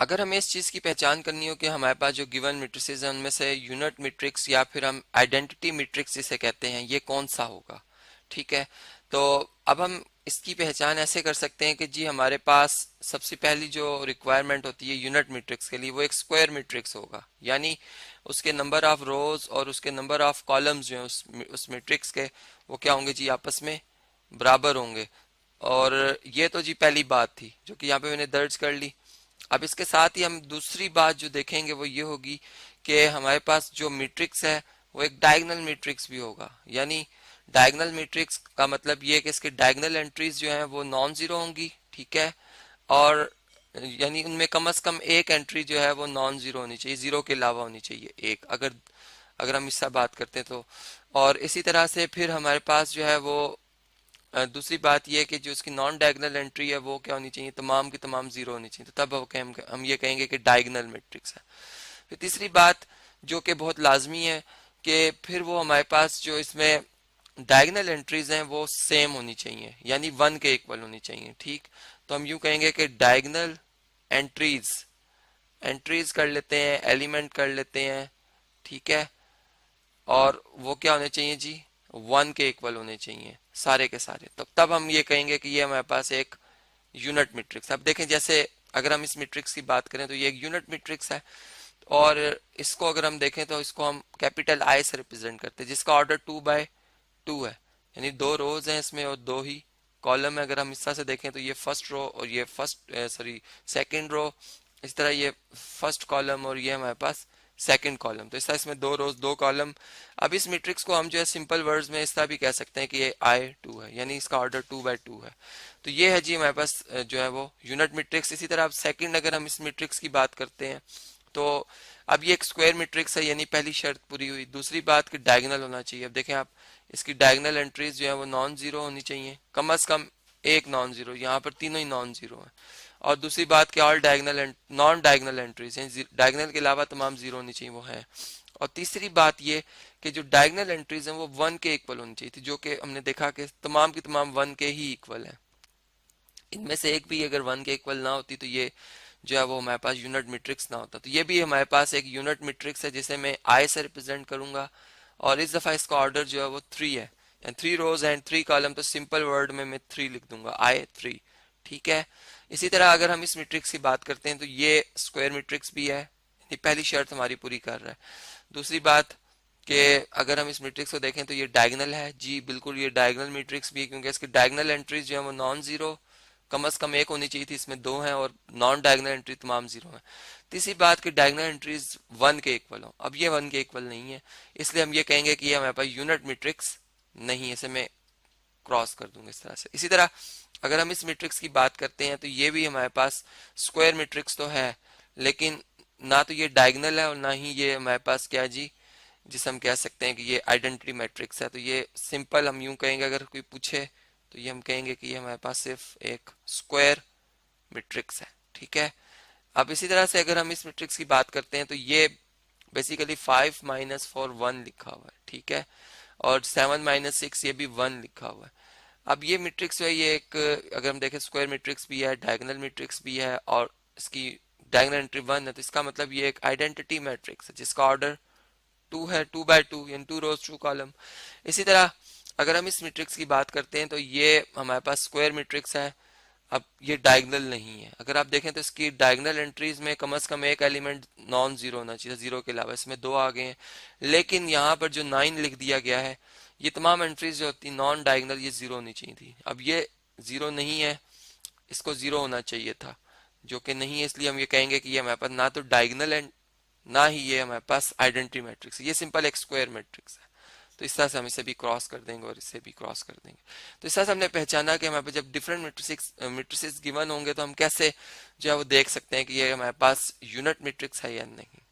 अगर हमें इस चीज़ की पहचान करनी हो कि हमारे पास जो गिवन मेट्रिसेस हैं उनमें से यूनिट मेट्रिक्स या फिर हम आइडेंटिटी मेट्रिक्स जिसे कहते हैं ये कौन सा होगा ठीक है तो अब हम इसकी पहचान ऐसे कर सकते हैं कि जी हमारे पास सबसे पहली जो रिक्वायरमेंट होती है यूनिट मैट्रिक्स के लिए वो एक स्क्वायर मैट्रिक्स होगा यानी उसके नंबर ऑफ रोज और उसके नंबर ऑफ कॉलम्स जो हैं उस उस मैट्रिक्स के वो क्या होंगे जी आपस में बराबर होंगे और ये तो जी पहली बात थी जो कि यहाँ पे मैंने दर्ज कर ली अब इसके साथ ही हम दूसरी बात जो देखेंगे वो ये होगी कि हमारे पास जो मैट्रिक्स है वो एक डायगनल मैट्रिक्स भी होगा यानी डायगनल मैट्रिक्स का मतलब ये कि इसके डायगनल एंट्रीज जो हैं वो नॉन ज़ीरो होंगी ठीक है और यानी उनमें कम अज़ कम एक एंट्री जो है वो नॉन ज़ीरो होनी चाहिए ज़ीरो के अलावा होनी चाहिए एक अगर अगर हम इससे बात करते हैं तो और इसी तरह से फिर हमारे पास जो है वो दूसरी बात यह कि जो उसकी नॉन डायगनल एंट्री है वो क्या होनी चाहिए तमाम की तमाम जीरो होनी चाहिए तो तब हम हम ये कहेंगे कि डायगनल मेट्रिक्स है फिर तीसरी बात जो कि बहुत लाजमी है कि फिर वो हमारे पास जो इसमें डायगनल एंट्रीज हैं वो सेम होनी चाहिए यानी वन के इक्वल होनी चाहिए ठीक तो हम यूं कहेंगे कि डायगनल एंट्रीज एंट्रीज कर लेते हैं एलिमेंट कर लेते हैं ठीक है और वो क्या होने चाहिए जी वन के इक्वल होने चाहिए सारे के सारे तो तब हम ये कहेंगे कि ये हमारे पास एक यूनिट मैट्रिक्स अब देखें जैसे अगर हम इस मैट्रिक्स की बात करें तो ये एक यूनिट मैट्रिक्स है और इसको अगर हम देखें तो इसको हम कैपिटल आई से रिप्रेजेंट करते हैं जिसका ऑर्डर टू बाय टू है यानी दो रोज हैं इसमें और दो ही कॉलम है अगर हम इस तरह से देखें तो ये फर्स्ट रो और ये फर्स्ट सॉरी सेकेंड रो इस तरह ये फर्स्ट कॉलम और ये हमारे पास सेकेंड कॉलम तो इस तरह इसमें दो रोज दो कॉलम अब इस मैट्रिक्स को हम जो है सिंपल वर्ड्स में इस तरह भी कह सकते हैं कि ये आई टू है यानी इसका ऑर्डर टू बाई टू है तो ये है जी हमारे पास जो है वो यूनिट मैट्रिक्स इसी तरह अब सेकेंड अगर हम इस मैट्रिक्स की बात करते हैं तो अब ये एक स्क्वायर मैट्रिक्स है यानी पहली शर्त पूरी हुई दूसरी बात कि डायगनल होना चाहिए अब देखें आप इसकी डायगनल एंट्रीज जो है वो नॉन जीरो होनी चाहिए कम अज कम एक नॉन जीरो यहाँ पर तीनों ही नॉन जीरो है और दूसरी बात क्या all diagonal non diagonal entries हैं डायगनल के अलावा तमाम जीरो होनी चाहिए वो है और तीसरी बात ये कि जो डायगनल एंट्रीज हैं वो वन के इक्वल होनी चाहिए थी जो कि हमने देखा कि तमाम की तमाम वन के ही इक्वल है इनमें से एक भी अगर वन के इक्वल ना होती तो ये जो है वो हमारे पास यूनिट मैट्रिक्स ना होता तो ये भी हमारे पास एक यूनिट मैट्रिक्स है जिसे मैं आई से रिप्रेजेंट करूंगा और इस दफ़ा इसका ऑर्डर जो है वो थ्री है three rows and three column तो सिंपल वर्ड में मैं थ्री लिख दूंगा आई थ्री ठीक है इसी तरह अगर हम इस मैट्रिक्स की बात करते हैं तो ये स्क्वायर मैट्रिक्स भी है यानी पहली शर्त हमारी पूरी कर रहा है दूसरी बात कि अगर हम इस मैट्रिक्स को देखें तो ये डायगनल है जी बिल्कुल ये डायगनल मैट्रिक्स भी है क्योंकि इसके डायगनल एंट्रीज जो है वो नॉन जीरो कम अज कम एक होनी चाहिए थी इसमें दो हैं और नॉन डायगनल एंट्री तमाम जीरो हैं तीसरी बात कि डायगनल एंट्रीज वन के इक्वल हो अब ये वन के इक्वल नहीं है इसलिए हम ये कहेंगे कि ये हमारे पास यूनिट मैट्रिक्स नहीं है इसे मैं क्रॉस कर दूंगा इस तरह से इसी तरह अगर हम इस मैट्रिक्स की बात करते हैं तो ये भी हमारे पास स्क्वायर मैट्रिक्स तो है लेकिन ना तो ये डायगनल है और ना ही ये हमारे पास क्या जी जिसे हम कह सकते हैं कि ये आइडेंटिटी मैट्रिक्स है तो ये सिंपल हम यूं कहेंगे अगर कोई पूछे तो ये हम कहेंगे कि ये हमारे पास सिर्फ एक स्क्वायर मैट्रिक्स है ठीक है अब इसी तरह से अगर हम इस मैट्रिक्स की बात करते हैं तो ये basically five minus four one लिखा हुआ है ठीक है और सेवन माइनस सिक्स ये भी वन लिखा हुआ है अब ये मैट्रिक्स है ये एक अगर हम देखें स्क्वायर मैट्रिक्स भी है डायगनल मैट्रिक्स भी है और इसकी डायगनल एंट्री वन है तो इसका मतलब ये एक आइडेंटिटी मैट्रिक्स है जिसका ऑर्डर टू है टू बाय टू यानी टू रोज टू कॉलम इसी तरह अगर हम इस मैट्रिक्स की बात करते हैं तो ये हमारे पास स्क्वायर मैट्रिक्स है अब ये डायगनल नहीं है अगर आप देखें तो इसकी डायगनल एंट्रीज में कम अज कम एक एलिमेंट नॉन जीरो होना चाहिए जीरो के अलावा इसमें दो आ गए हैं लेकिन यहाँ पर जो नाइन लिख दिया गया है ये तमाम एंट्रीज जो होती नॉन डायगनल ये जीरो होनी चाहिए थी अब ये जीरो नहीं है इसको जीरो होना चाहिए था जो कि नहीं है इसलिए हम ये कहेंगे कि ये हमारे पास ना तो डायगनल एंड ना ही ये हमारे पास आइडेंटिटी मैट्रिक्स ये सिंपल एक स्क्वायर मैट्रिक्स है तो इस तरह से हम इसे भी क्रॉस कर देंगे और इसे भी क्रॉस कर देंगे तो इस तरह से हमने पहचाना कि हमारे पास जब डिफरेंट मेट्रिक्स मेट्रिक्स गिवन होंगे तो हम कैसे जो है वो देख सकते हैं कि ये हमारे पास यूनिट मेट्रिक्स है या नहीं